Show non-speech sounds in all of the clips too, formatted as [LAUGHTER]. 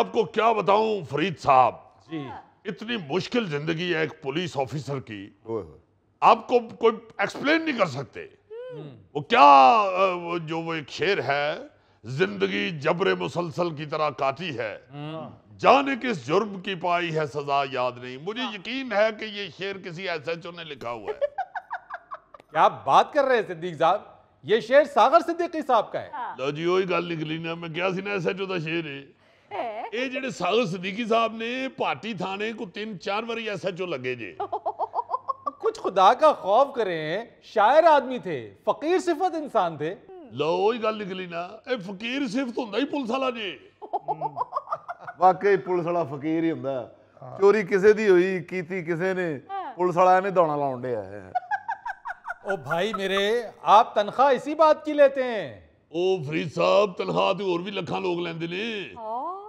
آپ کو کیا بتاؤں فرید صاحب جی۔ اتنی مشکل زندگی ہے ایک پولیس آفیسر کی آپ کو کوئی ایکسپلین نہیں کر سکتے وہ کیا جو وہ ایک شیر ہے زندگی جبر مسلسل کی طرح کاتی ہے ہاں۔ جانے کس جرم کی پائی ہے سزا یاد نہیں مجھے ہاں۔ یقین ہے کہ یہ شیر کسی ایسے چون نے لکھا ہوا ہے کیا آپ بات کر رہے ہیں صدیق صاحب یہ شیر ساغر صدیقی صاحب کا ہے لو جی ہوئی گال نکلی نہیں ہمیں کیا سی نیسے دا شیر ہے اے کچھ خدا کا خوف کریں شاعر آدمی تھے تھے فقیر فقیر فقیر صفت صفت انسان لو ہی ہی ہی گل نکلی نا واقعی چوری کسے کسے دی ہوئی کیتی نے نے او بھائی میرے آپ تنخواہ اسی بات کی لیتے ہیں او فرید صاحب تنخواہ اور بھی لکھا لوگ لیندے لیند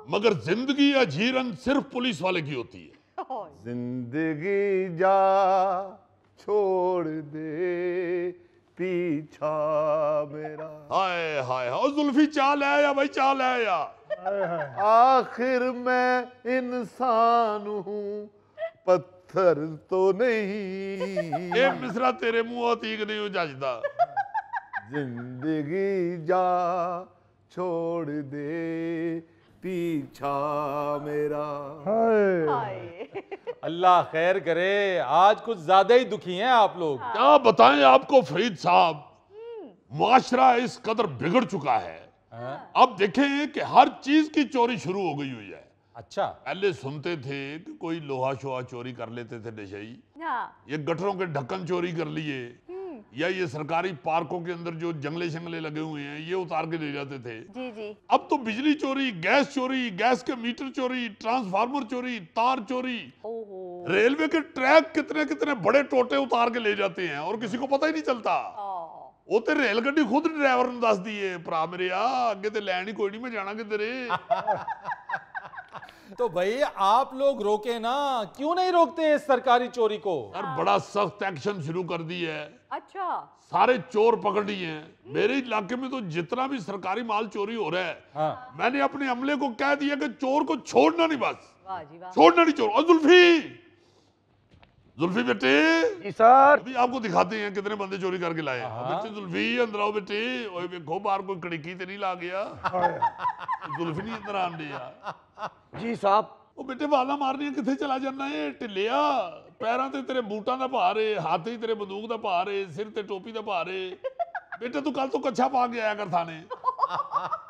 مگر زندگی یا جھیرن صرف پولیس والے کی ہوتی ہے زندگی جا چھوڑ دے پیچھا میرا ہائے ہائے چال ہے یا بھائی چال ہے یا آخر میں انسان ہوں پتھر تو نہیں اے مصرہ تیرے منہ نہیں ہو جاجدہ زندگی جا چھوڑ دے میرا اللہ خیر کرے آج کچھ زیادہ ہی دکھی ہیں آپ آپ لوگ ہاں۔ کیا بتائیں کو فرید صاحب معاشرہ اس قدر بگڑ چکا ہے ہاں۔ اب دیکھیں کہ ہر چیز کی چوری شروع ہو گئی ہوئی ہے اچھا پہلے سنتے تھے کہ کوئی لوہا شوہا چوری کر لیتے تھے ہاں۔ یہ گٹروں کے ڈھکن چوری کر لیے یا یہ سرکاری پارکوں کے اندر جو جنگلے شنگلے لگے ہوئے ہیں یہ اتار کے لے جاتے تھے جی، جی۔ اب تو بجلی چوری گیس چوری گیس کے میٹر چوری ٹرانسفارمر چوری تار چوری ریلوے کے ٹریک کتنے کتنے بڑے ٹوٹے اتار کے لے جاتے ہیں اور کسی کو پتہ ہی نہیں چلتا وہ تے ریل گڈی خود ڈرائیور نے دس دیے پرا میرے یار لائن ہی کوئی نہیں میں جانا کہ تیرے [LAUGHS] تو بھائی آپ لوگ روکے نا کیوں نہیں روکتے اس سرکاری چوری کو بڑا سخت ایکشن شروع کر دی ہے اچھا سارے چور پکڑی ہیں میرے علاقے میں تو جتنا بھی سرکاری مال چوری ہو رہا ہے ہاں۔ میں نے اپنے عملے کو کہہ دیا کہ چور کو چھوڑنا نہیں بس جی چھوڑنا نہیں چور عزلفی زلفی بیٹی جی سر ابھی آپ کو دکھاتے ہیں کتنے بندے چوری کر کے لائے ہیں بچے زلفی اندر آؤ بیٹی اوہ گھو باہر کوئی کڑکی تے نہیں لا گیا زلفی نہیں اندر آن دیا جی صاحب اوہ بیٹے والا مارنی ہیں کتے چلا جانا ہے ٹلیا پیران تے تیرے بوٹا دا پا رہے ہاتھ ہی تیرے بندوق دا پا رہے سر تے ٹوپی دا پا رہے بیٹے تو کل تو کچھا پا گیا ہے اگر تھانے